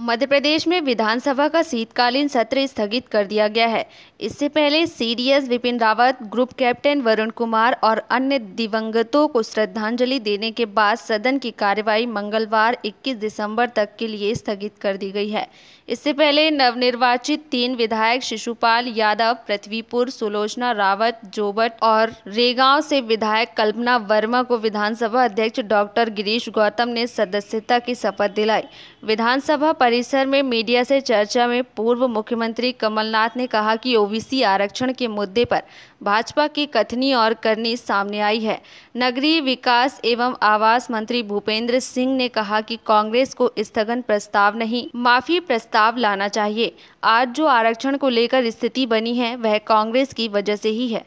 मध्य प्रदेश में विधानसभा का शीतकालीन सत्र स्थगित कर दिया गया है इससे पहले CDS Bipin Rawat group captain Varun Kumar और अन्य दिवंगतों को श्रद्धांजलि देने के बाद सदन की कार्यवाही मंगलवार 21 दिसंबर तक के लिए स्थगित कर दी गई है इससे पहले नवनिर्वाचित तीन विधायक शिशुपाल यादव पृथ्वीपुर सुलोचना रावत जोबट और रेगांव से विधायक कल्पना वर्मा को विधानसभा अध्यक्ष डॉक्टर गिरीश गौतम ने सदस्यता की शपथ दिलाई विधानसभा परिसर में मीडिया से चर्चा में पूर्व मुख्यमंत्री कमलनाथ ने कहा कि ओबीसी आरक्षण के मुद्दे पर भाजपा की कथनी और करनी सामने आई है नगरीय विकास एवं आवास मंत्री भूपेंद्र सिंह ने कहा कि कांग्रेस को स्थगन प्रस्ताव नहीं माफी प्रस्ताव लाना चाहिए आज जो आरक्षण को लेकर स्थिति बनी है वह कांग्रेस की वजह से ही है